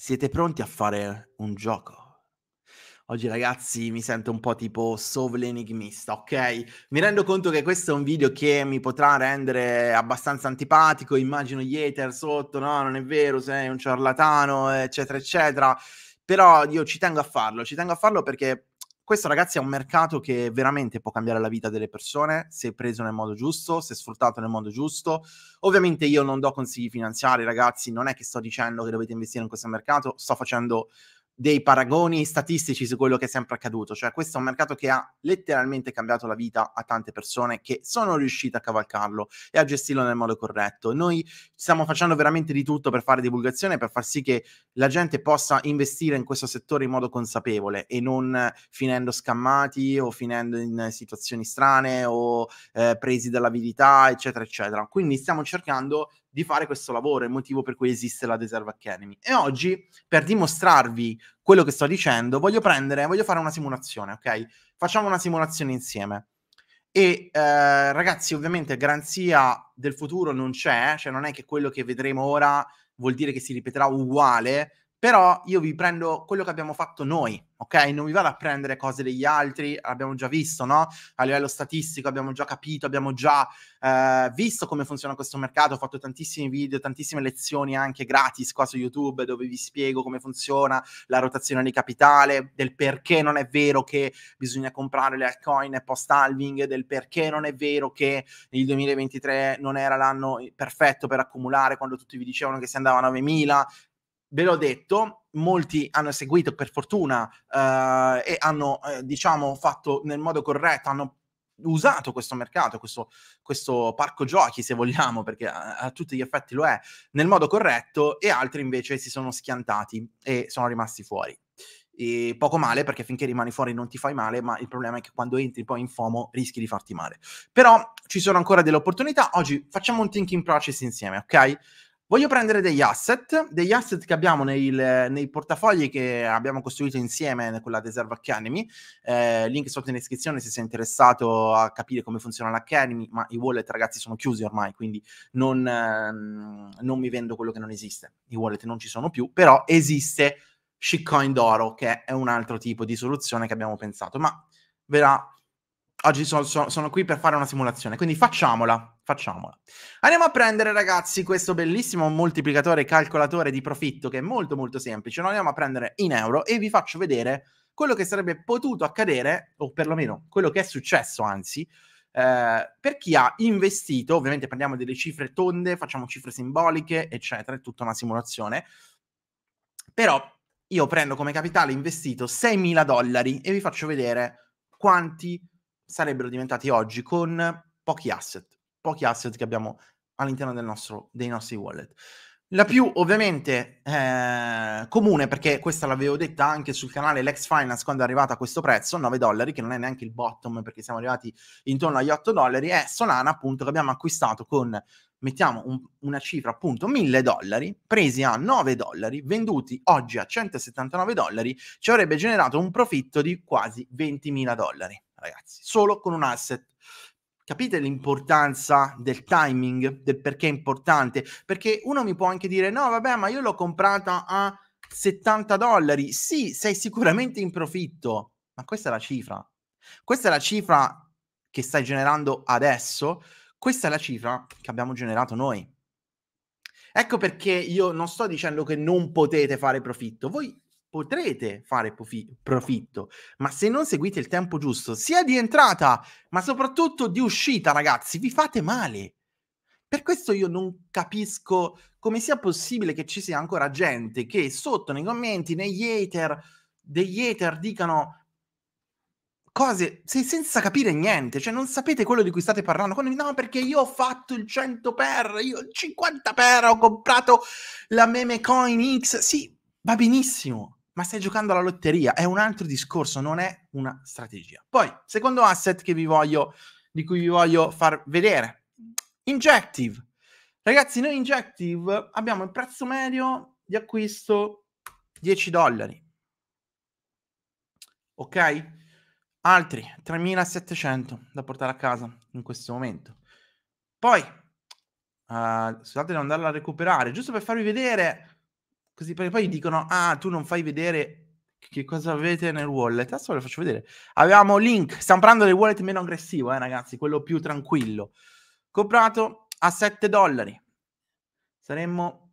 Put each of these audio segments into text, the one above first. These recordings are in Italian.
Siete pronti a fare un gioco? Oggi ragazzi mi sento un po' tipo Soul Enigmista, ok? Mi rendo conto che questo è un video che mi potrà rendere abbastanza antipatico, immagino gli hater sotto, no, non è vero, sei un ciarlatano, eccetera, eccetera. Però io ci tengo a farlo, ci tengo a farlo perché questo ragazzi è un mercato che veramente può cambiare la vita delle persone se preso nel modo giusto, se sfruttato nel modo giusto. Ovviamente io non do consigli finanziari, ragazzi, non è che sto dicendo che dovete investire in questo mercato, sto facendo dei paragoni statistici su quello che è sempre accaduto. Cioè, questo è un mercato che ha letteralmente cambiato la vita a tante persone che sono riuscite a cavalcarlo e a gestirlo nel modo corretto. Noi stiamo facendo veramente di tutto per fare divulgazione, per far sì che la gente possa investire in questo settore in modo consapevole e non finendo scammati o finendo in situazioni strane o eh, presi dall'avidità, eccetera, eccetera. Quindi stiamo cercando di fare questo lavoro, è il motivo per cui esiste la Deserve Academy. E oggi, per dimostrarvi quello che sto dicendo, voglio prendere, voglio fare una simulazione, ok? Facciamo una simulazione insieme. E eh, ragazzi, ovviamente garanzia del futuro non c'è, eh, cioè non è che quello che vedremo ora vuol dire che si ripeterà uguale, però io vi prendo quello che abbiamo fatto noi, ok? Non vi vado a prendere cose degli altri, l'abbiamo già visto, no? A livello statistico abbiamo già capito, abbiamo già eh, visto come funziona questo mercato, ho fatto tantissimi video, tantissime lezioni anche gratis qua su YouTube dove vi spiego come funziona la rotazione di capitale, del perché non è vero che bisogna comprare le altcoin post halving, del perché non è vero che il 2023 non era l'anno perfetto per accumulare quando tutti vi dicevano che si andava a 9000, ve l'ho detto, molti hanno seguito per fortuna eh, e hanno, eh, diciamo, fatto nel modo corretto, hanno usato questo mercato, questo, questo, parco giochi, se vogliamo, perché a, a, tutti gli effetti lo è, nel modo corretto, e altri invece si sono schiantati e sono rimasti fuori. E poco male perché finché rimani fuori non ti fai male, ma il problema è che quando entri poi in FOMO rischi di farti male. Però ci sono ancora delle opportunità. Oggi facciamo un thinking process insieme, ok? Voglio prendere degli asset, degli asset che abbiamo nei, nei portafogli che abbiamo costruito insieme con la Deserve Academy, eh, link sotto in descrizione se sei interessato a capire come funziona l'Academy, ma i wallet ragazzi sono chiusi ormai, quindi non, eh, non mi vendo quello che non esiste, i wallet non ci sono più, però esiste Shitcoin d'oro che è un altro tipo di soluzione che abbiamo pensato, ma verrà oggi sono, sono, sono, qui per fare una simulazione, quindi facciamola, facciamola. Andiamo a prendere ragazzi questo bellissimo moltiplicatore calcolatore di profitto che è molto molto semplice, lo andiamo a prendere in euro e vi faccio vedere quello che sarebbe potuto accadere, o perlomeno quello che è successo anzi, eh, per chi ha investito, ovviamente prendiamo delle cifre tonde, facciamo cifre simboliche, eccetera, è tutta una simulazione, però io prendo come capitale investito 6.000 dollari e vi faccio vedere quanti sarebbero diventati oggi con pochi asset, pochi asset che abbiamo all'interno del nostro, dei nostri wallet. La più ovviamente eh, comune, perché questa l'avevo detta anche sul canale Lex Finance quando è arrivata a questo prezzo, 9 dollari, che non è neanche il bottom perché siamo arrivati intorno agli 8 dollari, è Solana appunto che abbiamo acquistato con, mettiamo un, una cifra appunto, 1000 dollari, presi a 9 dollari, venduti oggi a 179 dollari, ci avrebbe generato un profitto di quasi 20.000 dollari ragazzi, solo con un asset. Capite l'importanza del timing, del perché è importante? Perché uno mi può anche dire, no, vabbè, ma io l'ho comprata a 70 dollari. Sì, sei sicuramente in profitto, ma questa è la cifra. Questa è la cifra che stai generando adesso, questa è la cifra che abbiamo generato noi. Ecco perché io non sto dicendo che non potete fare profitto, voi potrete fare profi- profitto, ma se non seguite il tempo giusto, sia di entrata, ma soprattutto di uscita, ragazzi, vi fate male. Per questo io non capisco come sia possibile che ci sia ancora gente che sotto nei commenti, negli hater, degli hater dicano cose se, senza capire niente, cioè non sapete quello di cui state parlando. Quando, no, perché io ho fatto il 100 per, io il 50 per, ho comprato la meme coin X. Sì, va benissimo ma stai giocando alla lotteria, è un altro discorso, non è una strategia. Poi, secondo asset che vi voglio, di cui vi voglio far vedere, Injective. Ragazzi, noi Injective abbiamo il prezzo medio di acquisto 10 dollari. Ok? Altri 3.700 da portare a casa in questo momento. Poi, uh, scusate devo andarla a recuperare, giusto per farvi vedere Così perché poi dicono, ah, tu non fai vedere che cosa avete nel wallet. Adesso ve lo faccio vedere. Avevamo Link, stiamo parlando del wallet meno aggressivo, eh, ragazzi, quello più tranquillo. Comprato a 7 dollari. Saremmo...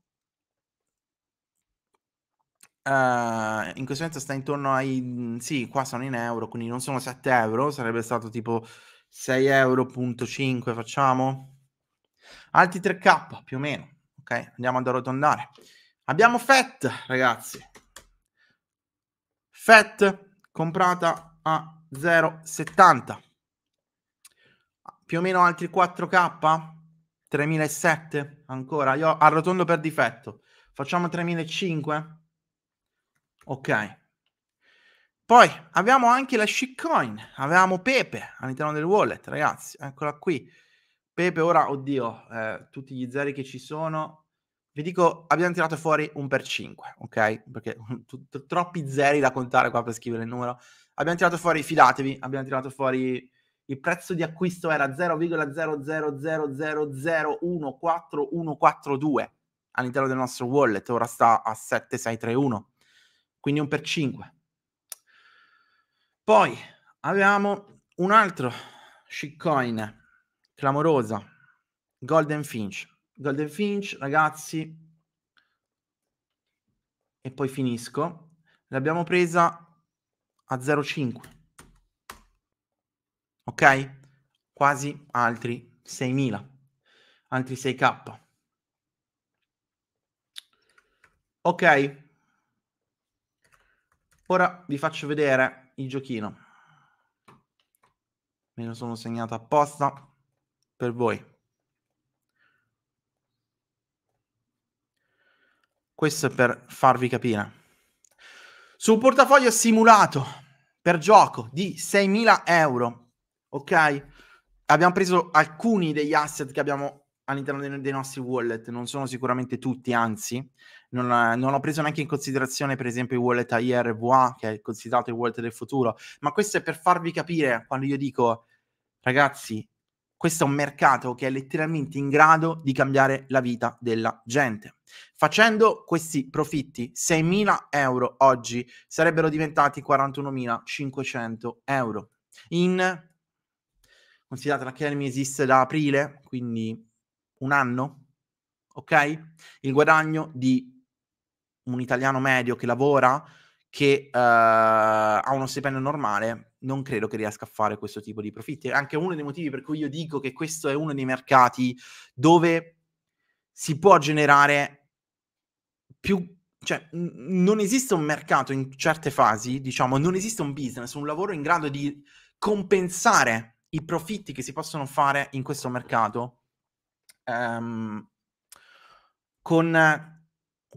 Uh, in questo senso sta intorno ai... Mm, sì, qua sono in euro, quindi non sono 7 euro, sarebbe stato tipo 6 euro.5 facciamo. Altri 3k più o meno. Ok, andiamo ad arrotondare. Abbiamo FET, ragazzi. FET comprata a 0,70. Più o meno altri 4K? 3.700 ancora. Io arrotondo per difetto. Facciamo 3.500. Ok. Poi abbiamo anche la shitcoin. Avevamo Pepe all'interno del wallet, ragazzi. Eccola qui. Pepe ora, oddio, eh, tutti gli zeri che ci sono vi dico, abbiamo tirato fuori un per 5, ok? Perché t- t- troppi zeri da contare qua per scrivere il numero. Abbiamo tirato fuori, fidatevi, abbiamo tirato fuori il prezzo di acquisto era 0,00000141142 all'interno del nostro wallet, ora sta a 7631, quindi un per 5. Poi abbiamo un altro shitcoin clamorosa, Golden Finch Golden Finch, ragazzi, e poi finisco. L'abbiamo presa a 0,5. Ok? Quasi altri 6.000, altri 6k. Ok. Ora vi faccio vedere il giochino. Me lo sono segnato apposta per voi. Questo è per farvi capire. Su un portafoglio simulato per gioco di 6.000 euro, ok? Abbiamo preso alcuni degli asset che abbiamo all'interno dei, dei nostri wallet, non sono sicuramente tutti, anzi, non, non, ho preso neanche in considerazione, per esempio, i wallet IRVA, che è considerato il wallet del futuro, ma questo è per farvi capire quando io dico, ragazzi, questo è un mercato che è letteralmente in grado di cambiare la vita della gente. Facendo questi profitti, 6.000 euro oggi sarebbero diventati 41.500 euro. In, considerate Academy esiste da aprile, quindi un anno, ok? Il guadagno di un italiano medio che lavora, che uh, ha uno stipendio normale, non credo che riesca a fare questo tipo di profitti. È anche uno dei motivi per cui io dico che questo è uno dei mercati dove si può generare più cioè n- non esiste un mercato in certe fasi, diciamo, non esiste un business, un lavoro in grado di compensare i profitti che si possono fare in questo mercato um, con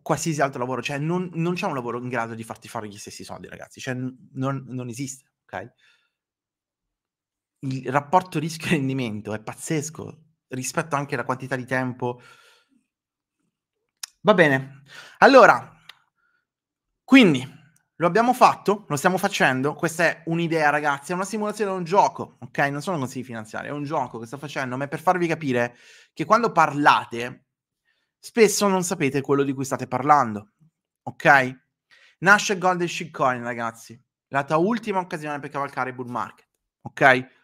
qualsiasi altro lavoro, cioè non, non, c'è un lavoro in grado di farti fare gli stessi soldi, ragazzi, cioè non, non esiste ok? Il rapporto rischio-rendimento è pazzesco rispetto anche alla quantità di tempo. Va bene. Allora, quindi lo abbiamo fatto, lo stiamo facendo. Questa è un'idea, ragazzi. È una simulazione, è un gioco, ok? Non sono consigli finanziari, è un gioco che sto facendo. Ma è per farvi capire che quando parlate, spesso non sapete quello di cui state parlando, ok? Nasce Golden Shitcoin, ragazzi la tua ultima occasione per cavalcare il bull market, ok?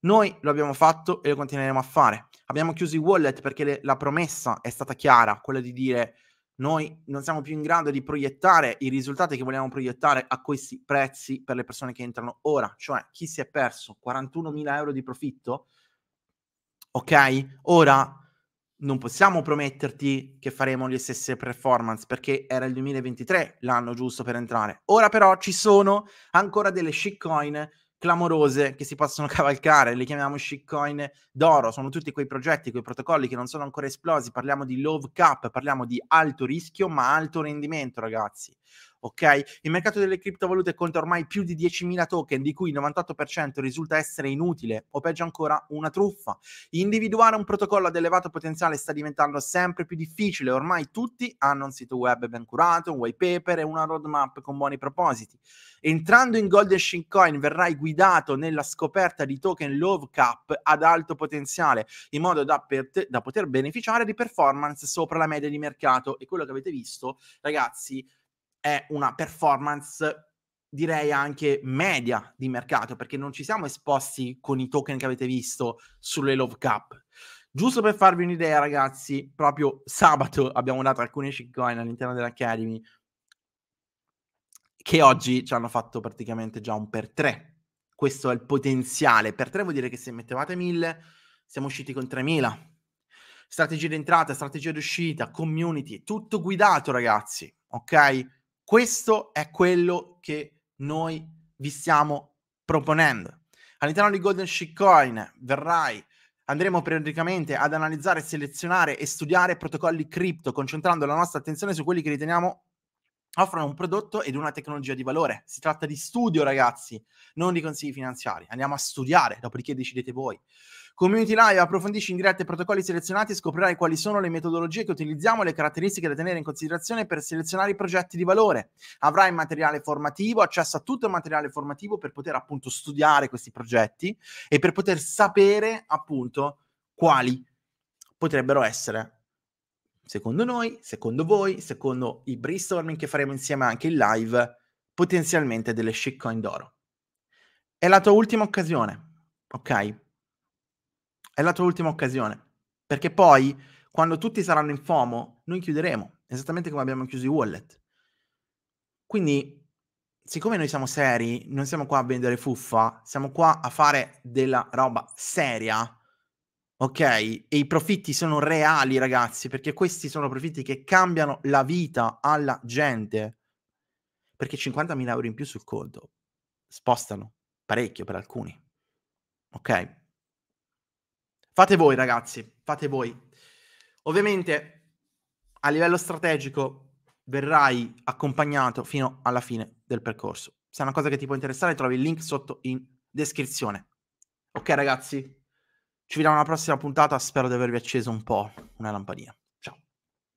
Noi lo abbiamo fatto e lo continueremo a fare. Abbiamo chiuso i wallet perché le, la promessa è stata chiara, quella di dire noi non siamo più in grado di proiettare i risultati che vogliamo proiettare a questi prezzi per le persone che entrano ora, cioè chi si è perso 41.000 euro di profitto, ok? Ora non possiamo prometterti che faremo le stesse performance perché era il 2023 l'anno giusto per entrare. Ora però ci sono ancora delle shitcoin clamorose che si possono cavalcare, le chiamiamo shitcoin d'oro, sono tutti quei progetti, quei protocolli che non sono ancora esplosi, parliamo di low cap, parliamo di alto rischio ma alto rendimento ragazzi ok? Il mercato delle criptovalute conta ormai più di 10.000 token, di cui il 98% risulta essere inutile o peggio ancora una truffa. Individuare un protocollo ad elevato potenziale sta diventando sempre più difficile, ormai tutti hanno un sito web ben curato, un white paper e una roadmap con buoni propositi. Entrando in Golden Shitcoin verrai guidato nella scoperta di token low cap ad alto potenziale, in modo da, te, da poter beneficiare di performance sopra la media di mercato. E quello che avete visto, ragazzi, è una performance direi anche media di mercato, perché non ci siamo esposti con i token che avete visto sulle Love Cup. Giusto per farvi un'idea, ragazzi, proprio sabato abbiamo dato alcune shitcoin all'interno dell'Academy che oggi ci hanno fatto praticamente già un per 3. Questo è il potenziale. Per 3 vuol dire che se mettevate 1000, siamo usciti con 3000. Strategia di entrata, strategia di uscita, community, tutto guidato, ragazzi. Ok? Questo è quello che noi vi stiamo proponendo. All'interno di Golden Shitcoin verrai andremo periodicamente ad analizzare, selezionare e studiare protocolli cripto, concentrando la nostra attenzione su quelli che riteniamo offrono un prodotto ed una tecnologia di valore. Si tratta di studio, ragazzi, non di consigli finanziari. Andiamo a studiare, dopodiché decidete voi. Community Live approfondisci in diretta i protocolli selezionati e scoprirai quali sono le metodologie che utilizziamo e le caratteristiche da tenere in considerazione per selezionare i progetti di valore. Avrai materiale formativo, accesso a tutto il materiale formativo per poter appunto studiare questi progetti e per poter sapere appunto quali potrebbero essere secondo noi, secondo voi, secondo i brainstorming che faremo insieme anche in live, potenzialmente delle shitcoin d'oro. È la tua ultima occasione, ok? È la tua ultima occasione. Perché poi, quando tutti saranno in FOMO, noi chiuderemo, esattamente come abbiamo chiuso i wallet. Quindi, siccome noi siamo seri, non siamo qua a vendere fuffa, siamo qua a fare della roba seria, ok? E i profitti sono reali, ragazzi, perché questi sono profitti che cambiano la vita alla gente. Perché 50.000 euro in più sul conto spostano parecchio per alcuni, ok? Fate voi, ragazzi, fate voi. Ovviamente a livello strategico verrai accompagnato fino alla fine del percorso. Se è una cosa che ti può interessare, trovi il link sotto in descrizione. Ok, ragazzi, ci vediamo alla prossima puntata. Spero di avervi acceso un po' una lampadina.